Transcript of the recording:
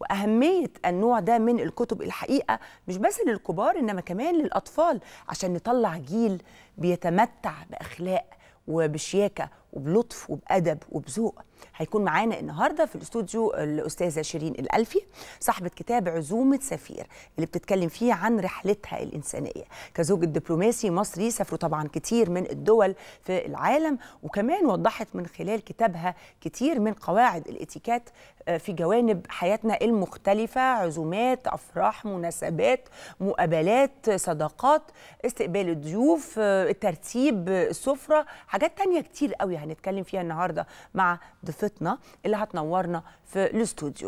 واهميه النوع ده من الكتب الحقيقه مش بس للكبار انما كمان للاطفال عشان نطلع جيل بيتمتع باخلاق وبشياكه وبلطف وبادب وبذوق هيكون معانا النهارده في الاستوديو الاستاذه شيرين الالفي صاحبه كتاب عزومه سفير اللي بتتكلم فيه عن رحلتها الانسانيه كزوج دبلوماسي مصري سافروا طبعا كتير من الدول في العالم وكمان وضحت من خلال كتابها كتير من قواعد الاتيكات آه، في جوانب حياتنا المختلفه عزومات افراح مناسبات مقابلات صداقات استقبال الضيوف آه، الترتيب آه، السفره حاجات تانية كتير قوي هنتكلم فيها النهارده مع ضيفتنا اللي هتنورنا في الاستوديو